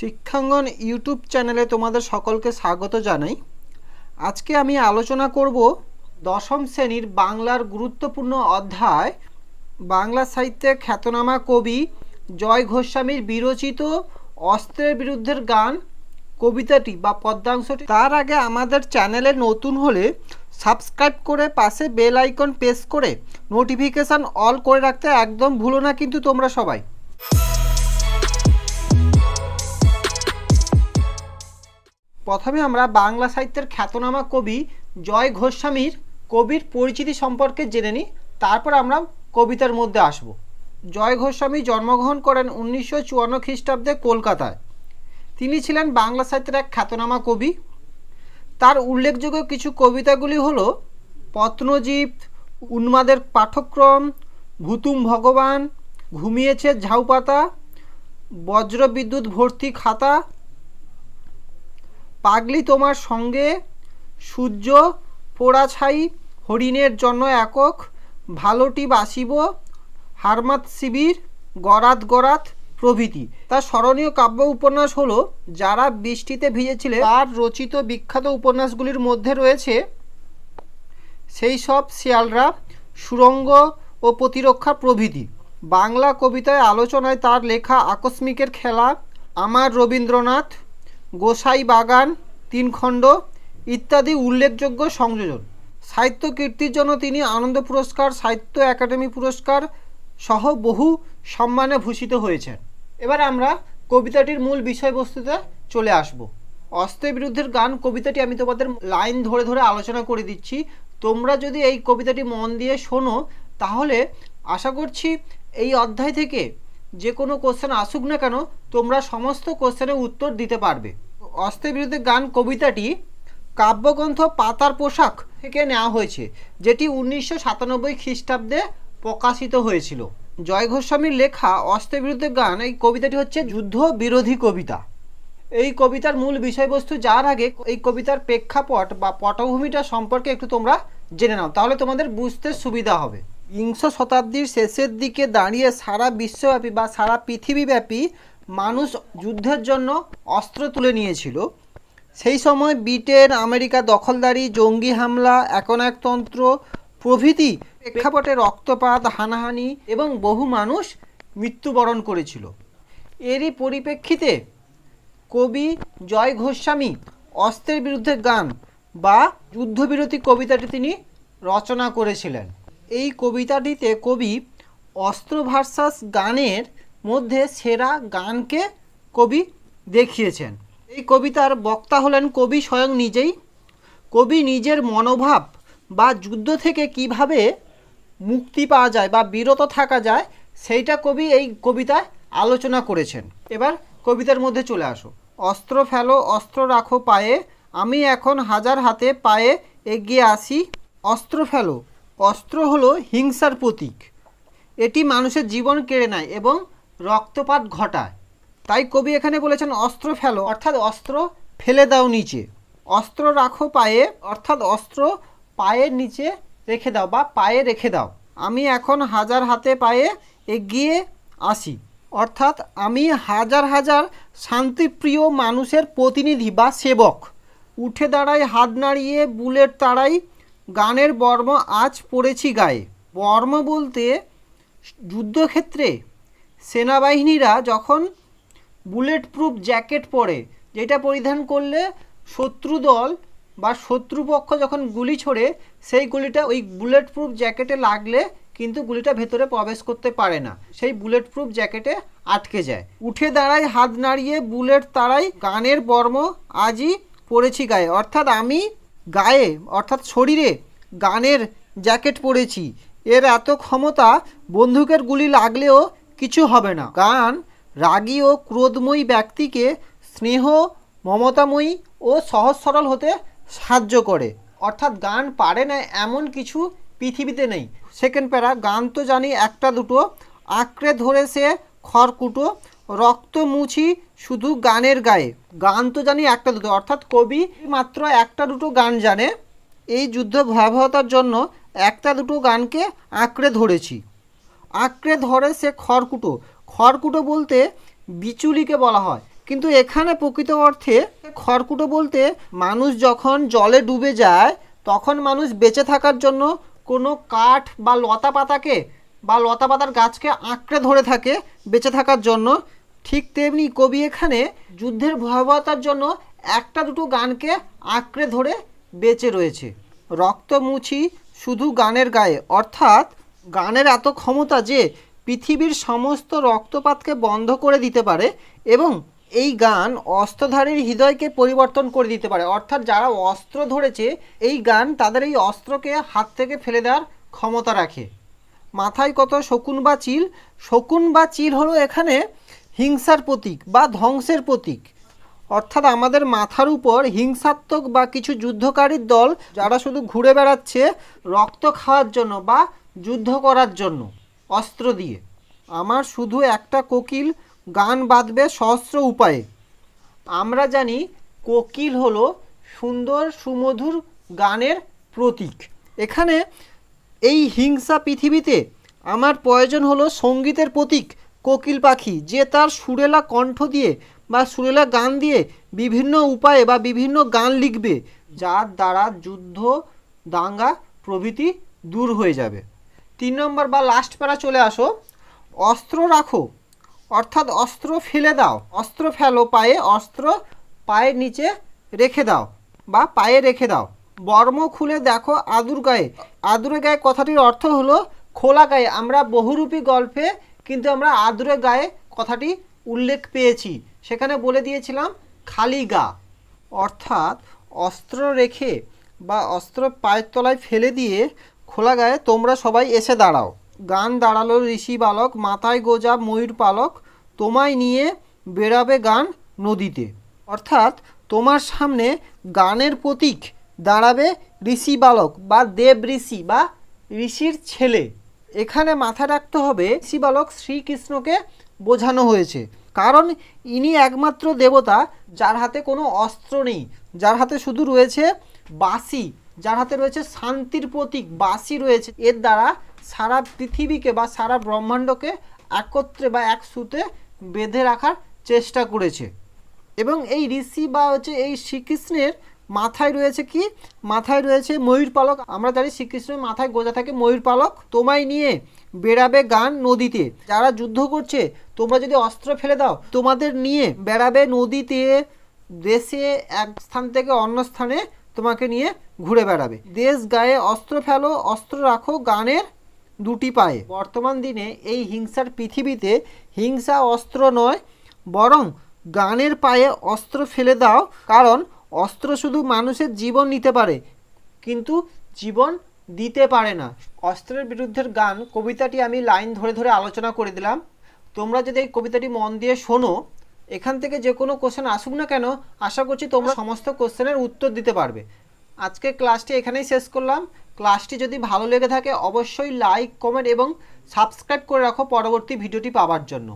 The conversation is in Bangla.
শিক্ষাঙ্গন ইউটিউব চ্যানেলে তোমাদের সকলকে স্বাগত জানাই আজকে আমি আলোচনা করব দশম শ্রেণীর বাংলার গুরুত্বপূর্ণ অধ্যায় বাংলা সাহিত্যে খ্যাতনামা কবি জয় গোস্বামীর বিরচিত অস্ত্রের বিরুদ্ধের গান কবিতাটি বা পদ্মাংশটি তার আগে আমাদের চ্যানেলে নতুন হলে সাবস্ক্রাইব করে পাশে বেল আইকন প্রেস করে নোটিফিকেশান অল করে রাখতে একদম ভুলো না কিন্তু তোমরা সবাই প্রথমে আমরা বাংলা সাহিত্যের খ্যাতনামা কবি জয় ঘোস্বামীর কবির পরিচিতি সম্পর্কে জেনে নিই তারপর আমরা কবিতার মধ্যে আসব জয় ঘোস্বামী জন্মগ্রহণ করেন উনিশশো চুয়ান্ন খ্রিস্টাব্দে কলকাতায় তিনি ছিলেন বাংলা সাহিত্যের এক খ্যাতনামা কবি তার উল্লেখযোগ্য কিছু কবিতাগুলি হল পত্নজীব উন্মাদের পাঠক্রম ভুতুম ভগবান ঘুমিয়েছে ঝাউপাতা বজ্রবিদ্যুৎ ভর্তি খাতা পাগলি তোমার সঙ্গে সূর্য পোড়াছাই হরিণের জন্য একক ভালোটি বাসিব হারমাত শিবির গরাত গরাত প্রভৃতি তার স্মরণীয় কাব্য উপন্যাস হলো যারা বৃষ্টিতে ভিজেছিলেন তার রচিত বিখ্যাত উপন্যাসগুলির মধ্যে রয়েছে সেই সব শিয়ালরা সুরঙ্গ ও প্রতিরক্ষা প্রভৃতি বাংলা কবিতায় আলোচনায় তার লেখা আকস্মিকের খেলা আমার রবীন্দ্রনাথ গোসাই বাগান তিন খণ্ড ইত্যাদি উল্লেখযোগ্য সংযোজন সাহিত্য কীর্তির জন্য তিনি আনন্দ পুরস্কার সাহিত্য একাডেমি পুরস্কার সহ বহু সম্মানে ভূষিত হয়েছেন এবার আমরা কবিতাটির মূল বিষয়বস্তুতে চলে আসব অস্ত্রের বিরুদ্ধের গান কবিতাটি আমি তোমাদের লাইন ধরে ধরে আলোচনা করে দিচ্ছি তোমরা যদি এই কবিতাটি মন দিয়ে শোনো তাহলে আশা করছি এই অধ্যায় থেকে যে কোনো কোশ্চেন আসুক না কেন তোমরা সমস্ত কোশ্চেনের উত্তর দিতে পারবে অস্ত্রের বিরুদ্ধে গান কবিতাটি কাব্যগ্রন্থ পাতার পোশাক থেকে নেওয়া হয়েছে যেটি উনিশশো সাতানব্বই খ্রিস্টাব্দে প্রকাশিত হয়েছিল জয় গোস্বামীর লেখা অস্ত্রের বিরুদ্ধে গান এই কবিতাটি হচ্ছে যুদ্ধ বিরোধী কবিতা এই কবিতার মূল বিষয়বস্তু যার আগে এই কবিতার প্রেক্ষাপট বা পটভূমিটা সম্পর্কে একটু তোমরা জেনে নাও তাহলে তোমাদের বুঝতে সুবিধা হবে বিংশ শতাব্দীর শেষের দিকে দাঁড়িয়ে সারা বিশ্বব্যাপী বা সারা পৃথিবীব্যাপী মানুষ যুদ্ধের জন্য অস্ত্র তুলে নিয়েছিল সেই সময় ব্রিটেন আমেরিকা দখলদারি জঙ্গি হামলা একনায়কতন্ত্র প্রভৃতি প্রেক্ষাপটে রক্তপাত হানাহানি এবং বহু মানুষ মৃত্যুবরণ করেছিল এরই পরিপ্রেক্ষিতে কবি জয় গোস্বামী অস্ত্রের বিরুদ্ধে গান বা যুদ্ধবিরতি কবিতাটি তিনি রচনা করেছিলেন এই কবিতাটিতে কবি অস্ত্র ভার্সাস গানের মধ্যে সেরা গানকে কবি দেখিয়েছেন এই কবিতার বক্তা হলেন কবি স্বয়ং নিজেই কবি নিজের মনোভাব বা যুদ্ধ থেকে কিভাবে মুক্তি পাওয়া যায় বা বিরত থাকা যায় সেইটা কবি এই কবিতায় আলোচনা করেছেন এবার কবিতার মধ্যে চলে আসো অস্ত্র ফেলো অস্ত্র রাখো পায়ে আমি এখন হাজার হাতে পায়ে এগিয়ে আসি অস্ত্র ফেলো অস্ত্র হলো হিংসার প্রতীক এটি মানুষের জীবন কেড়ে নেয় এবং রক্তপাত ঘটায় তাই কবি এখানে বলেছেন অস্ত্র ফেলো অর্থাৎ অস্ত্র ফেলে দাও নিচে অস্ত্র রাখো পায়ে অর্থাৎ অস্ত্র পায়ের নিচে রেখে দাও বা পায়ে রেখে দাও আমি এখন হাজার হাতে পায়ে এগিয়ে আসি অর্থাৎ আমি হাজার হাজার শান্তিপ্রিয় মানুষের প্রতিনিধি বা সেবক উঠে দাঁড়াই হাত নাড়িয়ে বুলেট তাড়াই গানের বর্ম আজ পড়েছি গায়ে বর্ম বলতে যুদ্ধক্ষেত্রে সেনাবাহিনীরা যখন বুলেট প্রুফ জ্যাকেট পরে যেটা পরিধান করলে শত্রু দল বা শত্রুপক্ষ যখন গুলি ছোড়ে সেই গুলিটা ওই বুলেট প্রুফ জ্যাকেটে লাগলে কিন্তু গুলিটা ভেতরে প্রবেশ করতে পারে না সেই বুলেট প্রুফ জ্যাকেটে আটকে যায় উঠে দাঁড়ায় হাত নাড়িয়ে বুলেট তারাই গানের বর্ম আজই পরেছি গায়ে অর্থাৎ আমি গায়ে অর্থাৎ শরীরে গানের জ্যাকেট পরেছি এর এত ক্ষমতা বন্দুকের গুলি লাগলেও কিছু হবে না কারণ রাগী ও ক্রোধময়ী ব্যক্তিকে স্নেহ মমতাময়ী ও সহজ সরল হতে সাহায্য করে অর্থাৎ গান পারে না এমন কিছু পৃথিবীতে নেই সেকেন্ড প্যারা গান তো জানি একটা দুটো আঁকড়ে ধরে সে খড়কুটো রক্ত মুছি শুধু গানের গায়ে গান তো জানি একটা দুটো অর্থাৎ কবি মাত্র একটা দুটো গান জানে এই যুদ্ধ ভয়াবহতার জন্য একটা দুটো গানকে আঁকড়ে ধরেছি আঁকড়ে ধরে সে খড়কুটো খড়কুটো বলতে বিচুলিকে বলা হয় কিন্তু এখানে প্রকৃত অর্থে খড়কুটো বলতে মানুষ যখন জলে ডুবে যায় তখন মানুষ বেঁচে থাকার জন্য কোনো কাঠ বা লতা পাতাকে বা লতা পাতার গাছকে আঁকড়ে ধরে থাকে বেঁচে থাকার জন্য ঠিক তেমনি কবি এখানে যুদ্ধের ভয়াবহতার জন্য একটা দুটো গানকে আঁকড়ে ধরে বেঁচে রয়েছে রক্ত মুছি শুধু গানের গায়ে অর্থাৎ গানের এত ক্ষমতা যে পৃথিবীর সমস্ত রক্তপাতকে বন্ধ করে দিতে পারে এবং এই গান অস্ত্রধারীর হৃদয়কে পরিবর্তন করে দিতে পারে অর্থাৎ যারা অস্ত্র ধরেছে এই গান তাদের এই অস্ত্রকে হাত থেকে ফেলে দেওয়ার ক্ষমতা রাখে মাথায় কত শকুন বা চিল শকুন বা চিল হলো এখানে হিংসার প্রতীক বা ধ্বংসের প্রতীক অর্থাৎ আমাদের মাথার উপর হিংসাত্মক বা কিছু যুদ্ধকারীর দল যারা শুধু ঘুরে বেড়াচ্ছে রক্ত খাওয়ার জন্য বা যুদ্ধ করার জন্য অস্ত্র দিয়ে আমার শুধু একটা কোকিল গান বাঁধবে সহস্র উপায়ে আমরা জানি কোকিল হলো সুন্দর সুমধুর গানের প্রতীক এখানে এই হিংসা পৃথিবীতে আমার প্রয়োজন হলো সঙ্গীতের প্রতীক কোকিল পাখি যে তার সুরেলা কণ্ঠ দিয়ে বা সুরেলা গান দিয়ে বিভিন্ন উপায়ে বা বিভিন্ন গান লিখবে যার দ্বারা যুদ্ধ দাঙ্গা প্রভৃতি দূর হয়ে যাবে তিন নম্বর বা লাস্ট প্যারা চলে আসো অস্ত্র রাখো অর্থাৎ অস্ত্র ফেলে দাও অস্ত্র ফেলো পায়ে অস্ত্র পায়ের নিচে রেখে দাও বা পায়ে রেখে দাও বর্ম খুলে দেখো আদুর গায়ে আদুরে গায়ে কথাটির অর্থ হলো খোলা গায়ে আমরা বহুরূপী গল্পে কিন্তু আমরা আদুরে গায়ে কথাটি উল্লেখ পেয়েছি সেখানে বলে দিয়েছিলাম খালি গা অর্থাৎ অস্ত্র রেখে বা অস্ত্র পায়ের তলায় ফেলে দিয়ে খোলা গায়ে তোমরা সবাই এসে দাঁড়াও গান দাঁড়ালো ঋষি বালক মাথায় গোজা ময়ূর পালক তোমায় নিয়ে বেড়াবে গান নদীতে অর্থাৎ তোমার সামনে গানের প্রতীক দাঁড়াবে ঋষি বালক বা দেব ঋষি বা ঋষির ছেলে এখানে মাথা রাখতে হবে ঋষি বালক শ্রীকৃষ্ণকে বোঝানো হয়েছে কারণ ইনি একমাত্র দেবতা যার হাতে কোনো অস্ত্র নেই যার হাতে শুধু রয়েছে বাসি যার হাতে রয়েছে শান্তির প্রতীক বাসি রয়েছে এর দ্বারা সারা পৃথিবীকে বা সারা ব্রহ্মাণ্ডকে একত্রে বা এক সুতে বেঁধে রাখার চেষ্টা করেছে এবং এই ঋষি বা হচ্ছে এই শ্রীকৃষ্ণের মাথায় রয়েছে কি মাথায় রয়েছে ময়ূর পালক আমরা জানি শ্রীকৃষ্ণের মাথায় গোজা থাকে ময়ূর পালক তোমায় নিয়ে বেড়াবে গান নদীতে যারা যুদ্ধ করছে তোমরা যদি অস্ত্র ফেলে দাও তোমাদের নিয়ে বেড়াবে নদীতে দেশে এক স্থান থেকে অন্য স্থানে তোমাকে নিয়ে ঘুরে বেড়াবে দেশ গায়ে অস্ত্র ফেলো অস্ত্র রাখো গানের দুটি পায়ে বর্তমান দিনে এই হিংসার পৃথিবীতে হিংসা অস্ত্র নয় বরং গানের পায়ে অস্ত্র ফেলে দাও কারণ অস্ত্র শুধু মানুষের জীবন নিতে পারে কিন্তু জীবন দিতে পারে না অস্ত্রের বিরুদ্ধে গান কবিতাটি আমি লাইন ধরে ধরে আলোচনা করে দিলাম তোমরা যদি এই কবিতাটি মন দিয়ে শোনো এখান থেকে যে কোনো কোশ্চেন আসুক না কেন আশা করছি তোমরা সমস্ত কোশ্চেনের উত্তর দিতে পারবে আজকে ক্লাসটি এখানেই শেষ করলাম ক্লাসটি যদি ভালো লেগে থাকে অবশ্যই লাইক কমেন্ট এবং সাবস্ক্রাইব করে রাখো পরবর্তী ভিডিওটি পাওয়ার জন্য